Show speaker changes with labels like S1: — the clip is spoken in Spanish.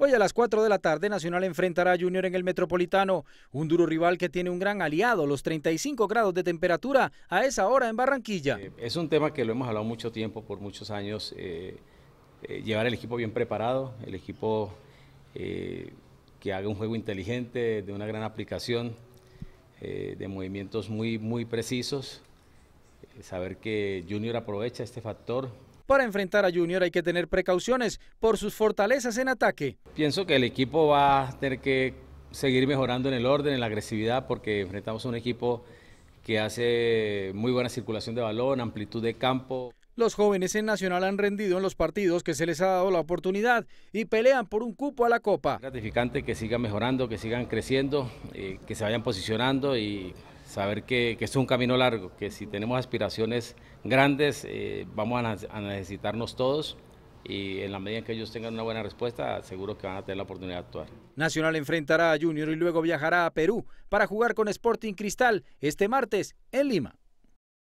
S1: Hoy a las 4 de la tarde, Nacional enfrentará a Junior en el Metropolitano, un duro rival que tiene un gran aliado, los 35 grados de temperatura a esa hora en Barranquilla. Eh, es un tema que lo hemos
S2: hablado mucho tiempo, por muchos años, eh, eh, llevar el equipo bien preparado, el equipo que haga un juego inteligente, de una gran aplicación, de movimientos muy, muy precisos. Eh, saber que Junior aprovecha este factor.
S1: Para enfrentar a Junior hay que tener precauciones por sus fortalezas en ataque.
S2: Pienso que el equipo va a tener que seguir mejorando en el orden, en la agresividad, porque enfrentamos a un equipo que hace muy buena circulación de balón, amplitud de campo.
S1: Los jóvenes en Nacional han rendido en los partidos que se les ha dado la oportunidad y pelean por un cupo a la Copa.
S2: Gratificante que sigan mejorando, que sigan creciendo, eh, que se vayan posicionando y saber que, es un camino largo, que si tenemos aspiraciones grandes eh, vamos a, a, necesitarnos todos y en la medida en que ellos tengan una buena respuesta seguro que van a tener la oportunidad de actuar.
S1: Nacional enfrentará a Junior y luego viajará a Perú para jugar con Sporting Cristal este martes en Lima.